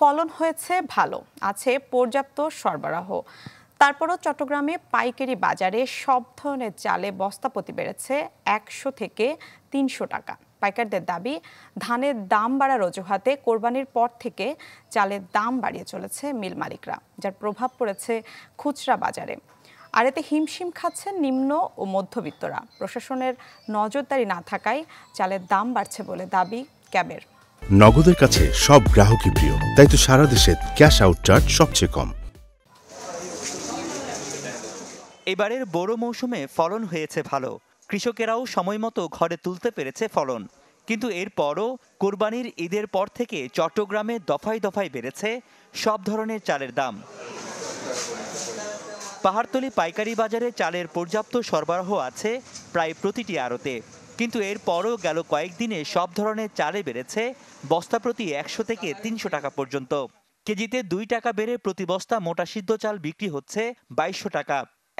ফলন হয়েছে ভালো আছে পর্যাপ্ত সরবরাহ তারপরও চট্টগ্রামে পাইকারি বাজারে সব ধরনের চালে বস্তাপতি বেড়েছে একশো থেকে তিনশো টাকা পাইকারদের দাবি ধানের দাম বাড়ার অজুহাতে কোরবানির পর থেকে চালের দাম বাড়িয়ে চলেছে মিল মালিকরা যার প্রভাব পড়েছে খুচরা বাজারে আর এতে হিমশিম খাচ্ছে নিম্ন ও মধ্যবিত্তরা প্রশাসনের নজরদারি না থাকায় চালের দাম বাড়ছে বলে দাবি ক্যাবের নগদের কাছে সব গ্রাহকই প্রিয় তাই তো সারা দেশে ক্যাশ আউট চার্জ সবচেয়ে কম এবারের বড় মৌসুমে ফলন হয়েছে ভালো কৃষকেরাও সময় মতো ঘরে তুলতে পেরেছে ফলন কিন্তু এরপরও কোরবানির ঈদের পর থেকে চট্টগ্রামে দফায় দফায় বেড়েছে সব ধরনের চালের দাম পাহাড়তলি পাইকারি বাজারে চালের পর্যাপ্ত সরবরাহ আছে প্রায় প্রতিটি আড়তে কিন্তু এরপরও গেল কয়েকদিনে সব ধরনের চালে বেড়েছে বস্তা প্রতি একশো থেকে তিনশো টাকা পর্যন্ত কেজিতে দুই টাকা বেড়ে প্রতি বস্তা মোটা সিদ্ধ চাল বিক্রি হচ্ছে বাইশশো টাকা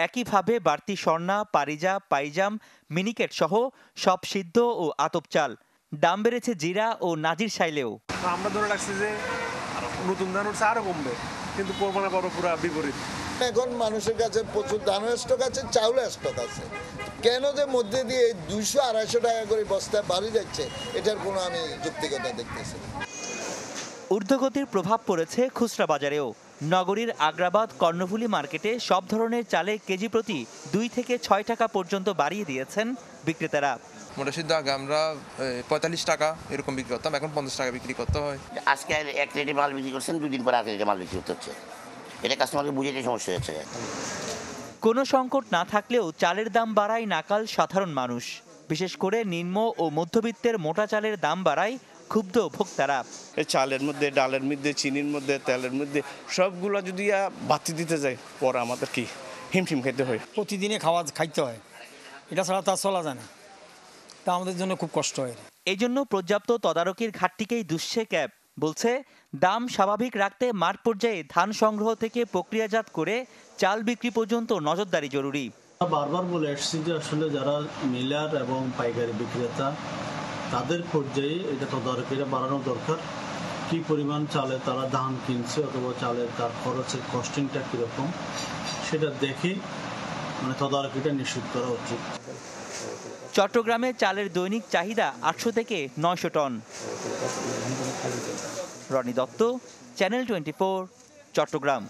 একইভাবে বাড়তি স্বর্ণা পারিজা পাইজাম মিনিকেট সহ সব সিদ্ধ ও আতপ চাল দাম বেড়েছে জিরা ও নাজির সাইলেও আমরা ধরে রাখছি যে নতুন ধান উঠছে আরও কমবে কিন্তু করবো বড় পুরা বিপরীত এখন মানুষের কাছে প্রচুর ধানের স্টক আছে চাউলের স্টক আছে কেন যে মধ্যে দিয়ে দুইশো আড়াইশো টাকা করে বস্তায় বাড়ি যাচ্ছে এটার কোনো আমি যুক্তিকতা দেখতেছি ঊর্ধ্বগতির প্রভাব পড়েছে খুচরা বাজারেও নগরীর আগ্রাবাদ কর্ণফুলী মার্কেটে সব ধরনের চালে কেজি প্রতি দুই থেকে ছয় টাকা পর্যন্ত বাড়িয়ে দিয়েছেন বিক্রেতারা মটরশুদ্ধ আগে আমরা পঁয়তাল্লিশ টাকা এরকম বিক্রি করতাম এখন পঞ্চাশ টাকা বিক্রি করতে হয় আজকে এক রেটে মাল বিক্রি করছেন দুদিন পরে এক রেটে মাল বিক্রি করতে হচ্ছে এটা কাস্টমারকে বুঝিয়ে সমস্যা হচ্ছে কোনো সংকট না থাকলেও চালের দাম বাড়ায় নাকাল সাধারণ মানুষ বিশেষ করে নিম্ন ও মধ্যবিত্তের মোটা চালের দাম বাড়ায় ক্ষুব্ধ ভোক্তারা এই চালের মধ্যে ডালের মধ্যে চিনির মধ্যে তেলের মধ্যে সবগুলো যদি বাতি দিতে যায় পরে আমাদের কি হিমশিম খেতে হয় প্রতিদিনে খাওয়া খাইতে হয় এটা ছাড়া তার চলা যায় না তা আমাদের জন্য খুব কষ্ট হয় এই জন্য পর্যাপ্ত তদারকির ঘাটতিকেই দুঃসে ক্যাব বলছে দাম স্বাভাবিক রাখতে মাঠ পর্যায়ে ধান সংগ্রহ থেকে প্রক্রিয়াজাত করে চাল বিক্রি পর্যন্ত নজরদারি জরুরি বারবার বলে এসছি যে আসলে যারা মিলার এবং পাইকারি বিক্রেতা তাদের পর্যায়ে এটা তদারকি বাড়ানো দরকার কি পরিমাণ চালে তারা ধান কিনছে অথবা চালে তার খরচের কস্টিংটা কীরকম সেটা দেখে মানে তদারকিটা নিশ্চিত করা উচিত চট্টগ্রামে চালের দৈনিক চাহিদা আটশো থেকে নয়শো ton Roni Dutta channel twenty Chittagong